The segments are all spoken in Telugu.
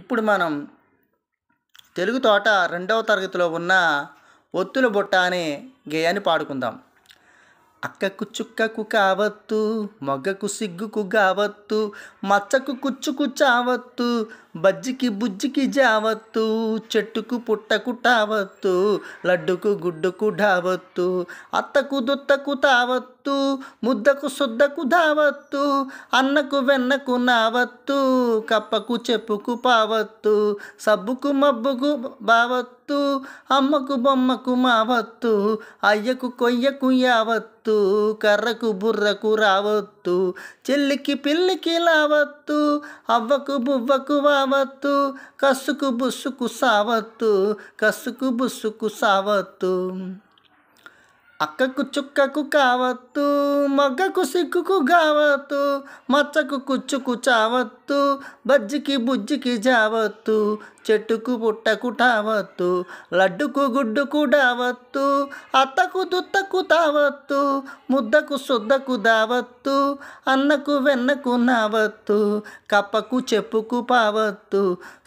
ఇప్పుడు మనం తెలుగు తోట రెండవ తరగతిలో ఉన్న ఒత్తుల బుట్ట అనే గేయాన్ని పాడుకుందాం అక్కకు చుక్కకు కావత్తు మొగ్గకు సిగ్గుకు కావత్తు మచ్చకు కుచ్చుకు చావత్తు బజ్జికి బుజ్జికి జావత్తు చెట్టుకు పుట్టకు టావత్తు లడ్డుకు గుడ్డుకు ఢావత్తు అత్తకు దుత్తకు తావత్తు ముద్దకు సుద్దకు దావత్తు అన్నకు వెన్నకు నావత్తు కప్పకు చెప్పుకు పావత్తు సబ్బుకు మబ్బుకు బావత్తు అమ్మకు బొమ్మకు మావత్తు అయ్యకు కొయ్యకు యావత్తు కర్రకు బుర్రకు రావత్తు రావత్తు చెల్లికి పిల్లికి లావత్తు అవ్వకు బువ్వకు వావత్తు కసుకు బుస్సుకు సావత్తు కసుకు బుస్సుకు సావత్తు అక్కకు చుక్కకు కావత్తు మగ్గకు సిక్కుకు కావత్తు మచ్చకు కుచ్చుకు చావత్తు బజ్జికి బుజ్జికి జావత్తు చెట్టుకు పుట్టకు టావత్తు లడ్డుకు గుడ్డుకు డావత్తు అత్తకు దుత్తకు తావత్తు ముద్దకు శుద్ధకు దావత్తు అన్నకు వెన్నకు నావత్తు కప్పకు చెప్పుకు పావత్తు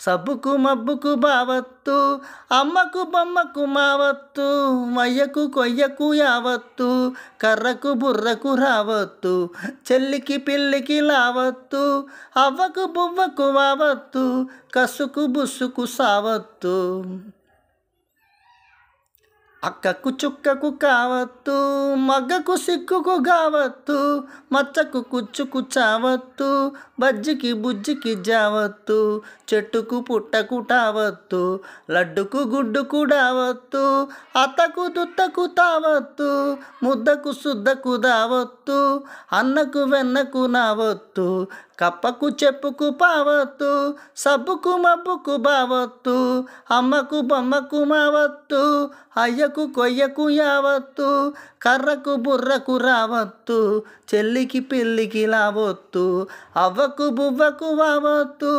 సబ్బుకు మబ్బుకు బావత్తు అమ్మకు బొమ్మకు మావత్తు మయ్యకు కొయ్యకు యావత్తు కర్రకు బుర్రకు రావత్తు చెల్లికి పిల్లికి లావత్తు అవ్వకు బువ్వకు వావత్తు కసుకు బుస్సు ముందుకు సావత్తు అక్కకు చుక్కకు కావత్తు మగ్గకు సిక్కుకు కావత్తు మచ్చకు కుచ్చుకు చావత్తు బజ్జికి బుజ్జికి జావత్తు చెట్టుకు పుట్టకు టావత్తు లడ్డుకు గుడ్డుకు డావత్తు అత్తకు దుత్తకు తావత్తు ముద్దకు శుద్ధకు దావత్తు అన్నకు వెన్నకు నావత్తు కప్పకు చెప్పుకు పావత్తు సబ్బుకు మబ్బుకు బావత్తు అమ్మకు బొమ్మకు మావత్తు అయ్యకు కొయ్యకు యావత్తు కర్రకు బుర్రకు రావత్తు చెల్లికి పిల్లికి లావత్తు అవ్వకు బువ్వకు వావత్తు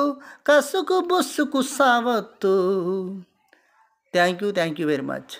కసుకు బుస్సుకు సావత్తు thank you thank you very much